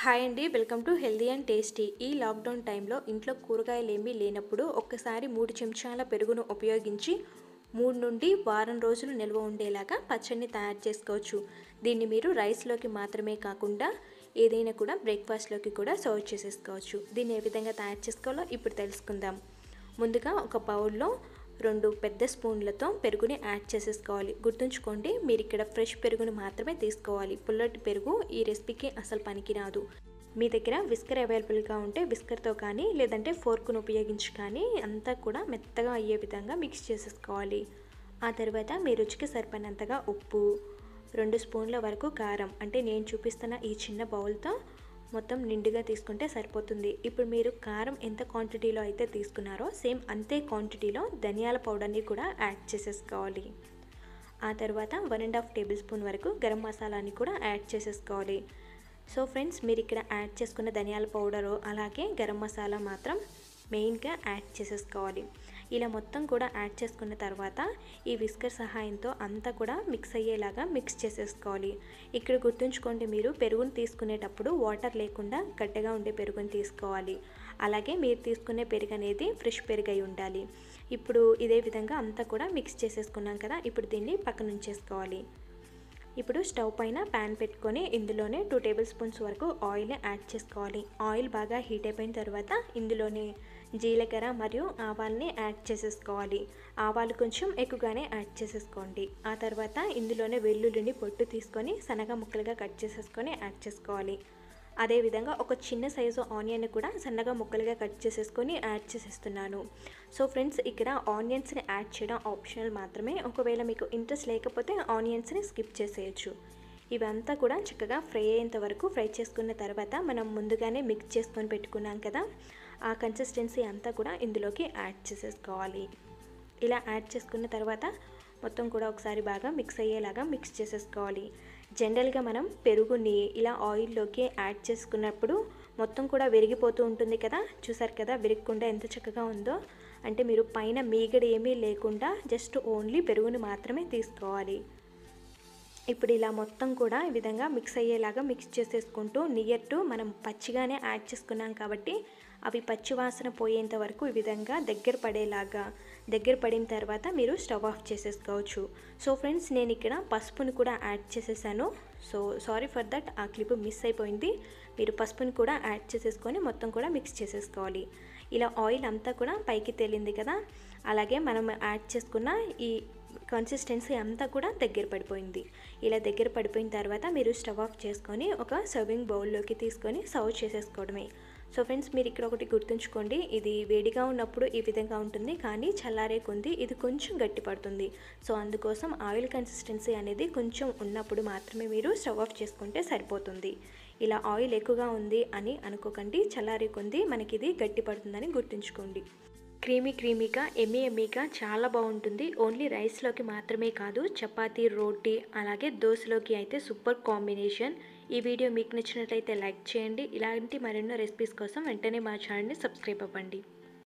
hi అండి welcome to healthy and tasty ఈ lockdown టైంలో ఇంట్లో కూరగాయలు ఏమీ లేనప్పుడు ఒక్కసారి మూడు చెంచాల పెరుగును ఉపయోగించి మూడు నుండి వారం రోజులు నిల్వ ఉండేలాగా పచ్చడిని తయారు చేసుకోవచ్చు దీన్ని మీరు రైస్లోకి మాత్రమే కాకుండా ఏదైనా కూడా బ్రేక్ఫాస్ట్లోకి కూడా సర్వ్ చేసేసుకోవచ్చు దీన్ని ఏ విధంగా తయారు చేసుకోవాలో ఇప్పుడు తెలుసుకుందాం ముందుగా ఒక బౌల్లో రెండు పెద్ద స్పూన్లతో పెరుగుని యాడ్ చేసేసుకోవాలి గుర్తుంచుకోండి మీరు ఇక్కడ ఫ్రెష్ పెరుగును మాత్రమే తీసుకోవాలి పుల్లటి పెరుగు ఈ రెసిపీకి అసలు పనికిరాదు మీ దగ్గర విస్కర్ అవైలబుల్గా ఉంటే విస్కర్తో కానీ లేదంటే ఫోర్క్ను ఉపయోగించి కానీ అంతా కూడా మెత్తగా అయ్యే విధంగా మిక్స్ చేసేసుకోవాలి ఆ తర్వాత మీ రుచికి సరిపడినంతగా ఉప్పు రెండు స్పూన్ల వరకు కారం అంటే నేను చూపిస్తున్న ఈ చిన్న బౌల్తో మొత్తం నిండుగా తీసుకుంటే సరిపోతుంది ఇప్పుడు మీరు కారం ఎంత క్వాంటిటీలో అయితే తీసుకున్నారో సేమ్ అంతే క్వాంటిటీలో ధనియాల పౌడర్ని కూడా యాడ్ చేసేసుకోవాలి ఆ తర్వాత one and half tablespoon వరకు గరం మసాలాని కూడా యాడ్ చేసేసుకోవాలి సో ఫ్రెండ్స్ మీరు ఇక్కడ యాడ్ చేసుకున్న ధనియాల పౌడరు అలాగే గరం మసాలా మాత్రం మెయిన్గా యాడ్ చేసేసుకోవాలి ఇలా మొత్తం కూడా యాడ్ చేసుకున్న తర్వాత ఈ విస్కర్ సహాయంతో అంతా కూడా మిక్స్ అయ్యేలాగా మిక్స్ చేసేసుకోవాలి ఇక్కడ గుర్తుంచుకోండి మీరు పెరుగును తీసుకునేటప్పుడు వాటర్ లేకుండా గట్టిగా ఉండే పెరుగును తీసుకోవాలి అలాగే మీరు తీసుకునే పెరుగు అనేది ఫ్రెష్ అయి ఉండాలి ఇప్పుడు ఇదే విధంగా అంతా కూడా మిక్స్ చేసేసుకున్నాం కదా ఇప్పుడు దీన్ని పక్కన ఉంచేసుకోవాలి ఇప్పుడు స్టవ్ పైన ప్యాన్ పెట్టుకొని ఇందులోనే టూ టేబుల్ స్పూన్స్ వరకు ఆయిల్ యాడ్ చేసుకోవాలి ఆయిల్ బాగా హీట్ అయిపోయిన తర్వాత ఇందులోనే జీలకర్ర మరియు ఆవాల్ని యాడ్ చేసేసుకోవాలి ఆవాలు కొంచెం ఎక్కువగానే యాడ్ చేసేసుకోండి ఆ తర్వాత ఇందులోనే వెల్లుల్లిని పొట్టు తీసుకొని సన్నగా ముక్కలుగా కట్ చేసేసుకొని యాడ్ చేసుకోవాలి అదేవిధంగా ఒక చిన్న సైజు ఆనియన్ కూడా సన్నగా ముక్కలుగా కట్ చేసేసుకొని యాడ్ చేసేస్తున్నాను సో ఫ్రెండ్స్ ఇక్కడ ఆనియన్స్ని యాడ్ చేయడం ఆప్షనల్ మాత్రమే ఒకవేళ మీకు ఇంట్రెస్ట్ లేకపోతే ఆనియన్స్ని స్కిప్ చేసేయచ్చు ఇవంతా కూడా చక్కగా ఫ్రై అయ్యేంత వరకు ఫ్రై చేసుకున్న తర్వాత మనం ముందుగానే మిక్స్ చేసుకొని పెట్టుకున్నాం కదా ఆ కన్సిస్టెన్సీ అంతా కూడా ఇందులోకి యాడ్ చేసేసుకోవాలి ఇలా యాడ్ చేసుకున్న తర్వాత మొత్తం కూడా ఒకసారి బాగా మిక్స్ అయ్యేలాగా మిక్స్ చేసేసుకోవాలి జనరల్గా మనం పెరుగుని ఇలా ఆయిల్లోకి యాడ్ చేసుకున్నప్పుడు మొత్తం కూడా విరిగిపోతూ ఉంటుంది కదా చూసారు కదా విరగకుండా ఎంత చక్కగా ఉందో అంటే మీరు పైన మీగడ ఏమీ లేకుండా జస్ట్ ఓన్లీ పెరుగుని మాత్రమే తీసుకోవాలి ఇప్పుడు ఇలా మొత్తం కూడా ఈ విధంగా మిక్స్ అయ్యేలాగా మిక్స్ చేసేసుకుంటూ నియర్ టు మనం పచ్చిగానే యాడ్ చేసుకున్నాం కాబట్టి అవి పచ్చివాసన పోయేంత వరకు ఈ విధంగా దగ్గర పడేలాగా దగ్గర పడిన తర్వాత మీరు స్టవ్ ఆఫ్ చేసేసుకోవచ్చు సో ఫ్రెండ్స్ నేను ఇక్కడ పసుపుని కూడా యాడ్ చేసేసాను సో సారీ ఫర్ దట్ ఆ క్లిప్ మిస్ అయిపోయింది మీరు పసుపుని కూడా యాడ్ చేసేసుకొని మొత్తం కూడా మిక్స్ చేసేసుకోవాలి ఇలా ఆయిల్ అంతా కూడా పైకి తేలింది కదా అలాగే మనం యాడ్ చేసుకున్న ఈ కన్సిస్టెన్సీ అంతా కూడా దగ్గర పడిపోయింది ఇలా దగ్గర పడిపోయిన తర్వాత మీరు స్టవ్ ఆఫ్ చేసుకొని ఒక సర్వింగ్ బౌల్లోకి తీసుకొని సర్వ్ చేసేసుకోవడమే సో ఫ్రెండ్స్ మీరు ఇక్కడ ఒకటి గుర్తుంచుకోండి ఇది వేడిగా ఉన్నప్పుడు ఈ విధంగా ఉంటుంది కానీ చల్లారే కొంది ఇది కొంచెం గట్టి పడుతుంది సో అందుకోసం ఆయిల్ కన్సిస్టెన్సీ అనేది కొంచెం ఉన్నప్పుడు మాత్రమే మీరు స్టవ్ ఆఫ్ చేసుకుంటే సరిపోతుంది ఇలా ఆయిల్ ఎక్కువగా ఉంది అని అనుకోకండి చల్లారే కొంది మనకి ఇది గట్టి పడుతుందని గుర్తుంచుకోండి క్రీమీ క్రీమీగా ఎమ్మి ఎమ్మీగా చాలా బాగుంటుంది ఓన్లీ రైస్లోకి మాత్రమే కాదు చపాతీ రోటీ అలాగే దోశలోకి అయితే సూపర్ కాంబినేషన్ ఈ వీడియో మీకు నచ్చినట్లయితే లైక్ చేయండి ఇలాంటి మరెన్నో రెసిపీస్ కోసం వెంటనే మా ఛానల్ని సబ్స్క్రైబ్ అవ్వండి